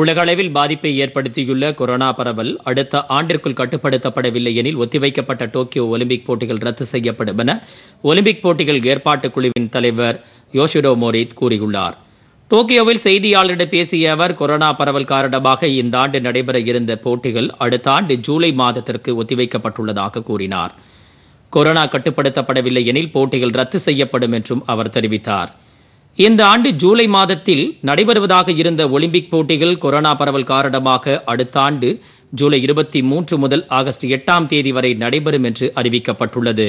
உலகளவில் பாதிப்பை ஏற்படுத்தியுள்ள கொரோனா பரவல் அடுத்த ஆண்டிற்குள் கட்டுப்படுத்தப்படவில்லை எனில் ஒத்திவைக்கப்பட்ட டோக்கியோ ஒலிம்பிக் போட்டிகள் ரத்து செய்யப்படும் என ஒலிம்பிக் போட்டிகள் ஏற்பாட்டு குழுவின் தலைவர் யோஷிடோ மோரித் கூறியுள்ளார் டோக்கியோவில் செய்தியாளரிடம் பேசிய அவர் கொரோனா பரவல் காரணமாக இந்த ஆண்டு நடைபெற இருந்த போட்டிகள் அடுத்த ஆண்டு ஜூலை மாதத்திற்கு ஒத்திவைக்கப்பட்டுள்ளதாக கூறினார் கொரோனா கட்டுப்படுத்தப்படவில்லை எனில் போட்டிகள் ரத்து செய்யப்படும் என்றும் அவர் தெரிவித்தார் இந்த ஆண்டு ஜூலை மாதத்தில் நடைபெறுவதாக இருந்த ஒலிம்பிக் போட்டிகள் கொரோனா பரவல் காரணமாக அடுத்த ஆண்டு ஜூலை இருபத்தி மூன்று முதல் ஆகஸ்ட் எட்டாம் தேதி வரை நடைபெறும் என்று அறிவிக்கப்பட்டுள்ளது